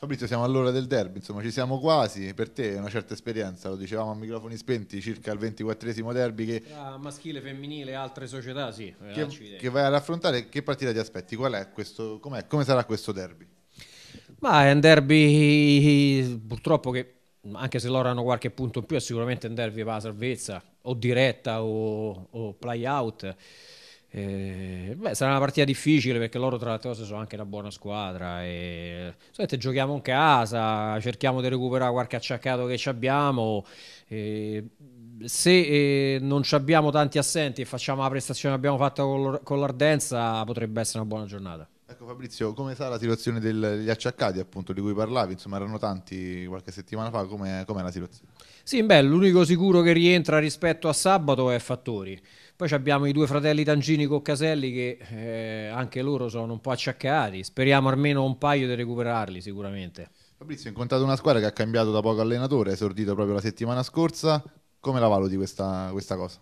Fabrizio, siamo all'ora del derby, insomma ci siamo quasi, per te è una certa esperienza, lo dicevamo a microfoni spenti, circa il 24 derby che... Tra ah, maschile, femminile altre società, sì. Eh, che, che, vai ad affrontare, che partita ti aspetti? Qual è questo, com'è, come sarà questo derby? Ma è un derby purtroppo che, anche se loro hanno qualche punto in più, è sicuramente un derby per la salvezza, o diretta o, o play out. Eh, beh, sarà una partita difficile perché loro tra le cose sono anche una buona squadra. E... Solamente giochiamo in casa, cerchiamo di recuperare qualche acciaccato che ci abbiamo. E... Eh, se eh, non abbiamo tanti assenti e facciamo la prestazione che abbiamo fatto con l'Ardenza, potrebbe essere una buona giornata. Fabrizio, come sta la situazione degli acciaccati appunto di cui parlavi? Insomma erano tanti qualche settimana fa, com'è, com'è la situazione? Sì, beh, l'unico sicuro che rientra rispetto a sabato è Fattori. Poi abbiamo i due fratelli Tangini con Caselli che eh, anche loro sono un po' acciaccati. Speriamo almeno un paio di recuperarli sicuramente. Fabrizio, hai incontrato una squadra che ha cambiato da poco allenatore, è esordito proprio la settimana scorsa. Come la valuti questa, questa cosa?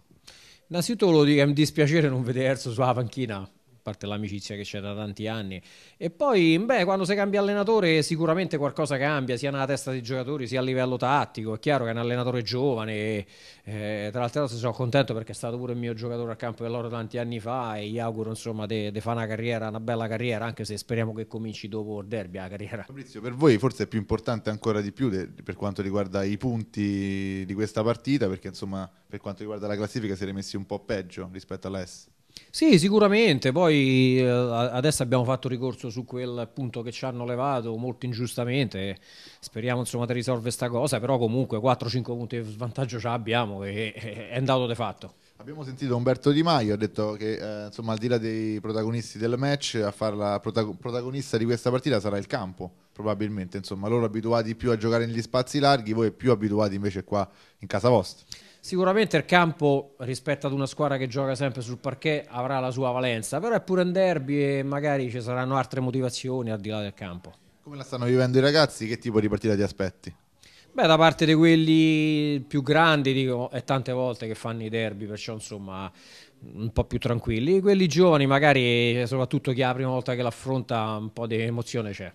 Innanzitutto lo dico, è un dispiacere non vedere Erso sulla panchina parte l'amicizia che c'è da tanti anni. E poi, beh, quando si cambia allenatore sicuramente qualcosa cambia, sia nella testa dei giocatori, sia a livello tattico. È chiaro che è un allenatore giovane, e, eh, tra l'altro sono contento perché è stato pure il mio giocatore al campo dell'oro tanti anni fa e gli auguro, insomma, di fare una carriera, una bella carriera, anche se speriamo che cominci dopo il derby la carriera. Fabrizio, per voi forse è più importante ancora di più de, per quanto riguarda i punti di questa partita, perché insomma, per quanto riguarda la classifica siete messi un po' peggio rispetto all'S. Sì, sicuramente. Poi eh, adesso abbiamo fatto ricorso su quel punto che ci hanno levato molto ingiustamente. Speriamo insomma che risolve questa cosa, però comunque 4-5 punti di svantaggio ce l'abbiamo e è andato di fatto. Abbiamo sentito Umberto Di Maio, ha detto che eh, insomma al di là dei protagonisti del match a farla protag protagonista di questa partita sarà il campo, probabilmente, insomma, loro abituati più a giocare negli spazi larghi, voi più abituati invece qua in casa vostra. Sicuramente il campo, rispetto ad una squadra che gioca sempre sul parquet, avrà la sua valenza, però è pure un derby e magari ci saranno altre motivazioni al di là del campo. Come la stanno vivendo i ragazzi? Che tipo di partita ti aspetti? Beh, da parte di quelli più grandi, dico, è tante volte che fanno i derby, perciò insomma un po' più tranquilli. Quelli giovani, magari, soprattutto chi è la prima volta che l'affronta, un po' di emozione c'è.